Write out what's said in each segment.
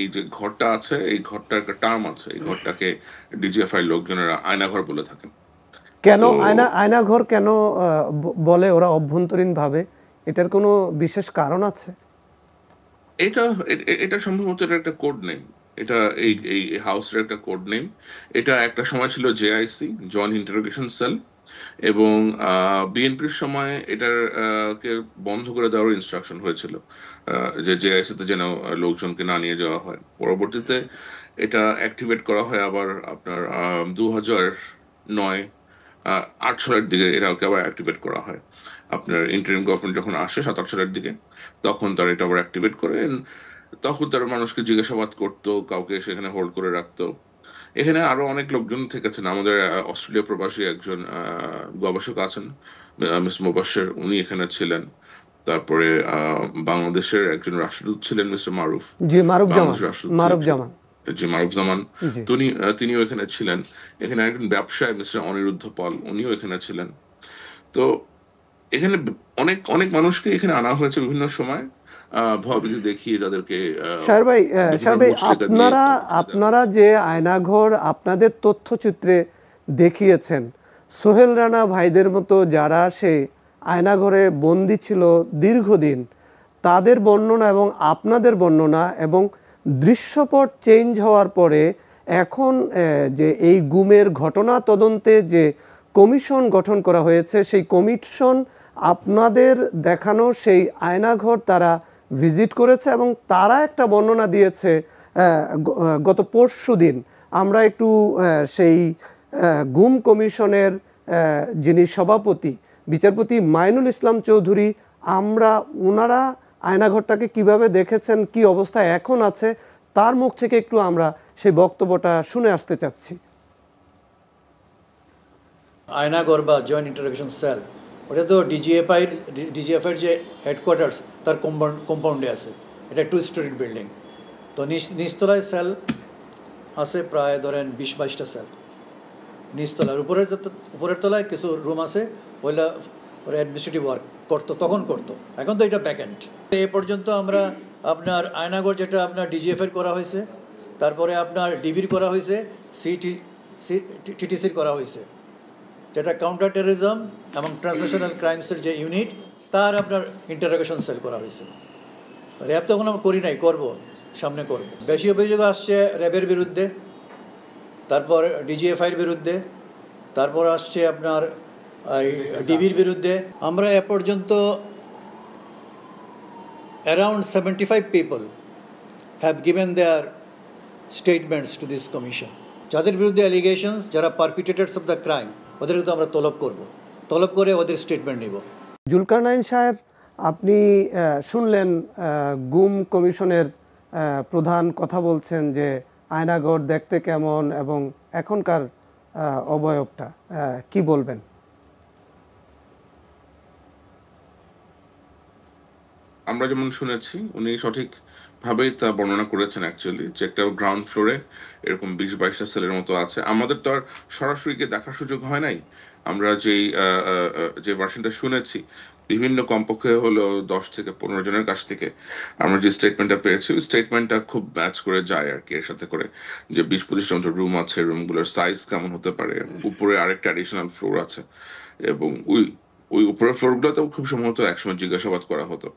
এই যে ঘরটা আছে এই ঘরটার একটা টার্ম আছে এই ঘরটাকে ডিজিএফআই লোকজনেরা আয়নাঘর বলে থাকেন কেন আয়না আয়নাঘর কেন বলে ওরা অভ্যন্তরীণভাবে এটার কোনো বিশেষ কারণ আছে এটা এটা সম্ভবত এটা একটা কোড নেম এটা এই এই হাউসের একটা কোড নেম এটা একটা সময় ছিল জেআইসি জয়েন্ট ইন্টারোগেশন সেল এবং বিএনপির সময় এটার বন্ধ করে দেওয়ার ইনস্ট্রাকশন হয়েছিল যে জেআইসিতে যেন লোকজনকে না নিয়ে যাওয়া হয় পরবর্তীতে এটা অ্যাক্টিভেট করা হয় আবার আপনার দু হাজার নয় আট সালের দিকে এটাকে আবার অ্যাক্টিভেট করা হয় আপনার ইন্টারিম গভর্নমেন্ট যখন আসে সাত আট সালের দিকে তখন তারা এটা আবার অ্যাক্টিভেট করে তখন তারা মানুষকে জিজ্ঞাসাবাদ করতো কাউকে সেখানে হোল্ড করে রাখতো এখানে আরো অনেক লোকজন থেকেছেন আমাদের অস্ট্রেলিয়া প্রবাসী একজন গবেষক আছেন মিস মুবাসের উনি এখানে ছিলেন তারপরে বাংলাদেশের একজন রাষ্ট্রদূত ছিলেন মিস্টার মারুফ জি মারুফ জামান মারুফ জামান জি মারুফ জামান তিনি তিনিও এখানে ছিলেন এখানে একজন ব্যবসায়ী মিস্টার অনিরুদ্ধ পাল উনিও এখানে ছিলেন তো এখানে অনেক অনেক মানুষকে এখানে আনা হয়েছে বিভিন্ন সময় ভয়ভীতি দেখিয়ে তাদেরকে আপনারা আপনারা যে আয়নাঘর আপনাদের তথ্যচিত্রে দেখিয়েছেন সোহেল রানা ভাইদের মতো যারা সে আয়নাঘরে বন্দি ছিল দীর্ঘদিন তাদের বর্ণনা এবং আপনাদের বর্ণনা এবং দৃশ্যপট চেঞ্জ হওয়ার পরে এখন যে এই গুমের ঘটনা তদন্তে যে কমিশন গঠন করা হয়েছে সেই কমিশন আপনাদের দেখানো সেই আয়নাঘর তারা ভিজিট করেছে এবং তারা একটা বর্ণনা দিয়েছে গত পরশু দিন আমরা একটু সেই গুম কমিশনের যিনি সভাপতি বিচারপতি মাইনুল ইসলাম চৌধুরী আমরা ওনারা আয়নাঘরটাকে কিভাবে দেখেছেন কি অবস্থা এখন আছে তার মুখ থেকে একটু আমরা সেই বক্তব্যটা শুনে আসতে চাচ্ছি আয়নাঘর বা জয়েন্ট ইন্টারোগেশন সেল ওটা তো ডিজিএফআইয়ের ডিজিএফআইয়ের যে হেডকোয়ার্টার্স তার কম্পাউন্ড কম্পাউন্ডে আছে এটা টু স্টোরিড বিল্ডিং তো নিচতলায় সেল আছে প্রায় ধরেন বিশ বাইশটা সেল নিচতলার উপরের উপরের তলায় কিছু রুম আছে ওইটা ওরা অ্যাডমিনিস্ট্রেটিভ ওয়ার্ক করতো তখন করতো এখন তো এটা ব্যাকএন্ড এ পর্যন্ত আমরা আপনার আয়নাগর যেটা আপনার ডিজিএফের করা হয়েছে তারপরে আপনার ডিবির করা হয়েছে সিটি সি টিটিসির করা হয়েছে যেটা কাউন্টার টেরিজম এবং ট্রান্সন্যাশনাল ক্রাইমসের যে ইউনিট তার আপনার ইন্টারোগেশন সেল করা হয়েছে র্যাব তখন আমরা করি নাই করব সামনে করব বেশি অভিযোগ আসছে র্যাবের বিরুদ্ধে তারপর ডিজিএফআইয়ের বিরুদ্ধে তারপর আসছে আপনার ডিবির বিরুদ্ধে আমরা এ পর্যন্ত around seventy five people have given their statements to this commission যাদের বিরুদ্ধে অ্যালিগেশনস যারা পারপিটেটেডস অফ দ্য ক্রাইম ওদেরকে তো আমরা তলব করব। তলব করে ওদের স্টেটমেন্ট জুলকার নাইন সাহেব আপনি শুনলেন গুম কমিশনের প্রধান কথা বলছেন যে আয়নাগর দেখতে কেমন এবং এখনকার অবয়বটা কি বলবেন আমরা যেমন শুনেছি উনি সঠিকভাবেই তা বর্ণনা করেছেন অ্যাকচুয়ালি যে একটা গ্রাউন্ড ফ্লোরে এরকম বিশ বাইশটা সেলের মতো আছে আমাদের তো আর সরাসরি গিয়ে দেখার সুযোগ হয় নাই আমরা যেই যে ভার্সনটা শুনেছি বিভিন্ন কমপক্ষে হলো দশ থেকে পনেরো জনের কাছ থেকে আমরা যে স্টেটমেন্টটা পেয়েছি ওই স্টেটমেন্টটা খুব ম্যাচ করে যায় আর কি এর সাথে করে যে বিশ পঁচিশটা মতো রুম আছে রুমগুলোর সাইজ কেমন হতে পারে উপরে আরেকটা অ্যাডিশনাল ফ্লোর আছে এবং ওই ওই উপরের ফ্লোরগুলোতেও খুব সম্ভবত একসময় জিজ্ঞাসাবাদ করা হতো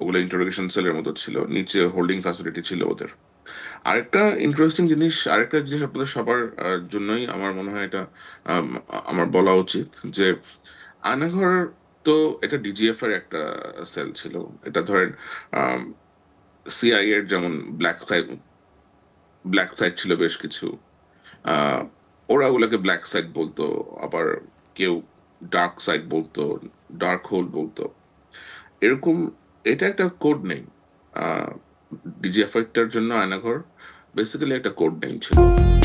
ওগুলো ইন্টারোগেশন সেলের মতো ছিল নিচে হোল্ডিং ফ্যাসিলিটি ছিল ওদের আরেকটা ইন্টারেস্টিং জিনিস আরেকটা জিনিস আপনাদের সবার জন্যই আমার মনে হয় এটা আমার বলা উচিত যে আনাঘর তো এটা ডিজিএফ এর একটা সেল ছিল এটা ধরেন সিআই এর যেমন ব্ল্যাক সাইড ব্ল্যাক সাইড ছিল বেশ কিছু ওরা ওগুলোকে ব্ল্যাক সাইড বলতো আবার কেউ ডার্ক সাইড বলতো ডার্ক হোল বলতো এরকম এটা একটা কোড নেই ডিজি এফেক্টের জন্য আয়নাঘর বেসিক্যালি একটা কোড নেই ছিল